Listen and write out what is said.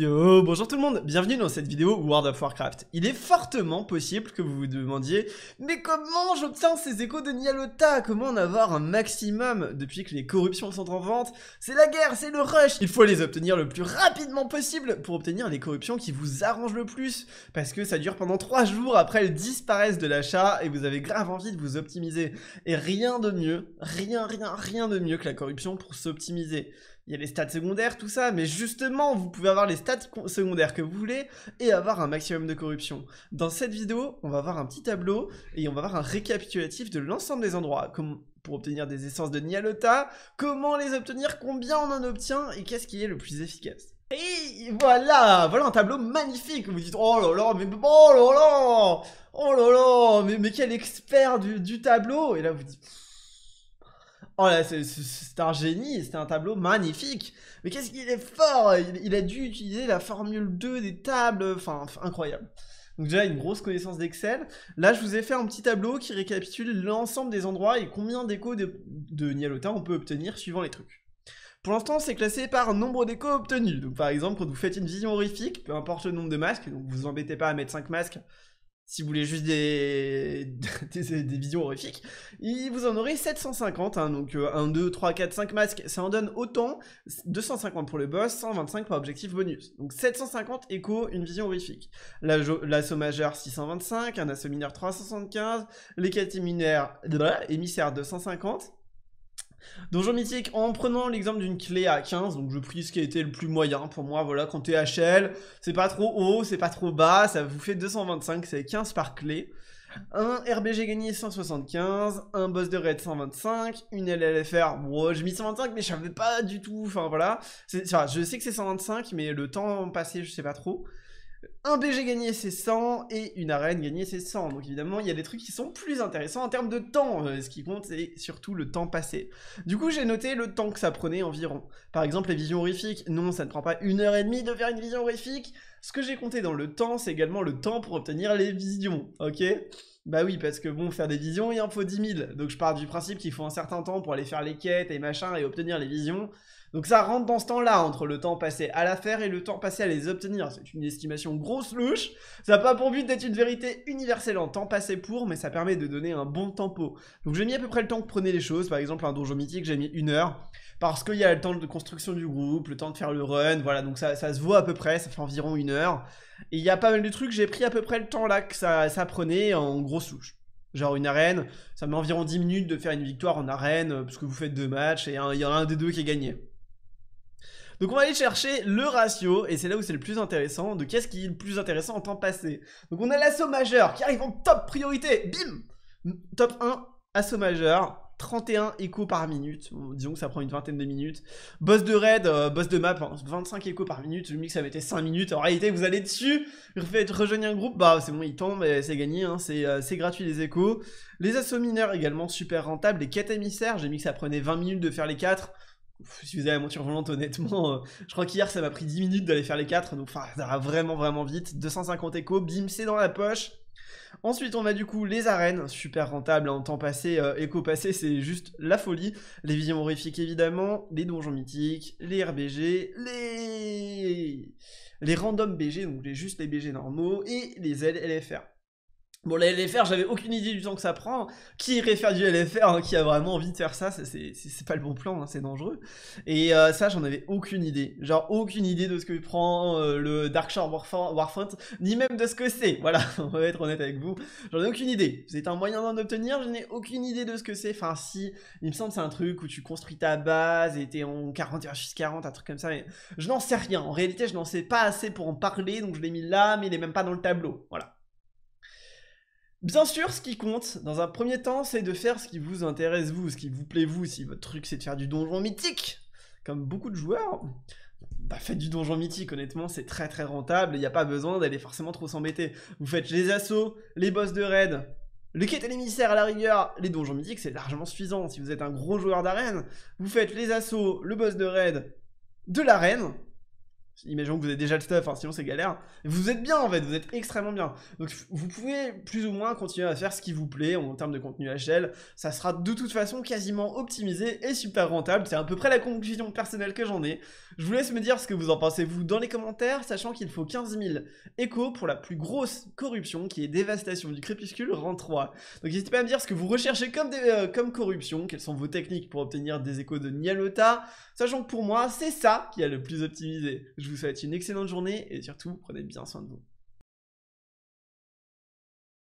Yo, bonjour tout le monde, bienvenue dans cette vidéo World of Warcraft. Il est fortement possible que vous vous demandiez « Mais comment j'obtiens ces échos de Nialota Comment en avoir un maximum depuis que les corruptions sont en vente C'est la guerre, c'est le rush Il faut les obtenir le plus rapidement possible pour obtenir les corruptions qui vous arrangent le plus, parce que ça dure pendant 3 jours après elles disparaissent de l'achat et vous avez grave envie de vous optimiser. Et rien de mieux, rien, rien, rien de mieux que la corruption pour s'optimiser il y a les stats secondaires, tout ça, mais justement, vous pouvez avoir les stats secondaires que vous voulez et avoir un maximum de corruption. Dans cette vidéo, on va voir un petit tableau et on va voir un récapitulatif de l'ensemble des endroits, comme pour obtenir des essences de Nialota, comment les obtenir, combien on en obtient et qu'est-ce qui est le plus efficace. Et voilà, voilà un tableau magnifique. Vous dites oh là là, mais oh là là, oh là là, mais, quel expert du, du tableau. Et là vous dites Oh là, c'est un génie, c'est un tableau magnifique. Mais qu'est-ce qu'il est fort il, a dû utiliser la formule 2 des tables, enfin, incroyable. Donc déjà, une grosse connaissance d'Excel. Là, je vous ai fait un petit tableau qui récapitule l'ensemble des endroits et combien d'échos de, de on peut obtenir suivant les trucs. Pour l'instant, c'est classé par nombre d'échos obtenus. Donc par exemple, quand vous faites une vision horrifique, peu importe le nombre de masques, donc vous vous embêtez pas à mettre 5 masques, si vous voulez juste des, des, visions horrifiques, vous en aurez 750, hein, donc 1, 2, 3, 4, 5 masques, ça en donne autant, 250 pour le boss, 125 pour objectif bonus. Donc 750 écho, une vision horrifique. L'assaut majeur 625, un assaut mineur 375, les catéminaires émissaires 250, Donjon mythique, en prenant l'exemple d'une clé à 15, donc je pris ce qui a été le plus moyen pour moi, voilà, quand t'es HL, c'est pas trop haut, c'est pas trop bas, ça vous fait 225, c'est 15 par clé. Un RBG gagné 175, un boss de raid 125, une LLFR, bon j'ai mis 125 mais je savais pas du tout, enfin voilà, je sais que c'est 125 mais le temps passé je sais pas trop. Un BG gagné c'est 100 et une arène gagnée c'est 100. Donc évidemment il y a des trucs qui sont plus intéressants en termes de temps. Euh, ce qui compte c'est surtout le temps passé. Du coup j'ai noté le temps que ça prenait environ. Par exemple les visions horrifiques, non ça ne prend pas une heure et demie de faire une vision horrifique. Ce que j'ai compté dans le temps c'est également le temps pour obtenir les visions, ok bah oui, parce que bon, faire des visions, il en faut 10 000. Donc je pars du principe qu'il faut un certain temps pour aller faire les quêtes et machin et obtenir les visions. Donc ça rentre dans ce temps-là, entre le temps passé à la faire et le temps passé à les obtenir. C'est une estimation grosse louche. Ça n'a pas pour but d'être une vérité universelle en temps passé pour, mais ça permet de donner un bon tempo. Donc j'ai mis à peu près le temps que prenaient les choses. Par exemple, un donjon mythique, j'ai mis une heure. Parce qu'il y a le temps de construction du groupe, le temps de faire le run, voilà, donc ça, se voit à peu près, ça fait environ une heure. Et il y a pas mal de trucs, j'ai pris à peu près le temps là que ça, ça prenait en grosse louche. Genre une arène, ça met environ 10 minutes de faire une victoire en arène, euh, parce que vous faites deux matchs et il y en a un des deux qui est gagné. Donc on va aller chercher le ratio, et c'est là où c'est le plus intéressant, de qu'est-ce qui est le plus intéressant en temps passé. Donc on a l'assaut majeur qui arrive en top priorité, bim Top 1, assaut majeur, 31 échos par minute, disons que ça prend une vingtaine de minutes. Boss de raid, euh, boss de map, 25 hein, échos par minute, j'ai mis que ça mettait 5 minutes, en réalité vous allez dessus, vous faites rejoindre un groupe, bah c'est bon il tombe et c'est gagné, hein. euh, c'est gratuit les échos. Les assauts mineurs également super rentables, les quêtes émissaires, j'ai mis que ça prenait 20 minutes de faire les 4, si vous avez la monture volante, honnêtement, euh, je crois qu'hier ça m'a pris 10 minutes d'aller faire les 4, donc ça va vraiment vraiment vite. 250 échos, bim, c'est dans la poche. Ensuite, on a du coup les arènes, super rentable en hein, temps passé, euh, échos éco passé, c'est juste la folie. Les visions horrifiques évidemment, les donjons mythiques, les RBG, les les random BG, donc les juste les BG normaux et les LFR. Bon, la LFR, j'avais aucune idée du temps que ça prend. Qui irait faire du LFR hein, Qui a vraiment envie de faire ça C'est pas le bon plan, hein, c'est dangereux. Et euh, ça, j'en avais aucune idée. Genre, aucune idée de ce que prend euh, le Dark Shore Warfront, ni même de ce que c'est. Voilà, on va être honnête avec vous. J'en ai aucune idée. C'est un moyen d'en obtenir, je n'ai aucune idée de ce que c'est. Enfin, si, il me semble c'est un truc où tu construis ta base et t'es en 40 jusqu'à 40, un truc comme ça. Mais je n'en sais rien. En réalité, je n'en sais pas assez pour en parler, donc je l'ai mis là, mais il n'est même pas dans le tableau. Voilà. Bien sûr, ce qui compte, dans un premier temps, c'est de faire ce qui vous intéresse vous, ce qui vous plaît vous. Si votre truc c'est de faire du donjon mythique, comme beaucoup de joueurs, bah faites du donjon mythique, honnêtement, c'est très très rentable, il n'y a pas besoin d'aller forcément trop s'embêter. Vous faites les assauts, les boss de raid, le quête à l'émissaire à la rigueur, les donjons mythiques, c'est largement suffisant. Si vous êtes un gros joueur d'arène, vous faites les assauts, le boss de raid, de l'arène, Imaginons que vous avez déjà le stuff, hein, sinon c'est galère. Vous êtes bien en fait, vous êtes extrêmement bien. Donc vous pouvez plus ou moins continuer à faire ce qui vous plaît en termes de contenu HL. Ça sera de toute façon quasiment optimisé et super rentable. C'est à peu près la conclusion personnelle que j'en ai. Je vous laisse me dire ce que vous en pensez vous dans les commentaires, sachant qu'il faut 15 000 échos pour la plus grosse corruption qui est dévastation du crépuscule rang 3. Donc n'hésitez pas à me dire ce que vous recherchez comme, euh, comme corruption, quelles sont vos techniques pour obtenir des échos de Nialota, sachant que pour moi c'est ça qui est le plus optimisé vous souhaite une excellente journée et surtout, prenez bien soin de vous.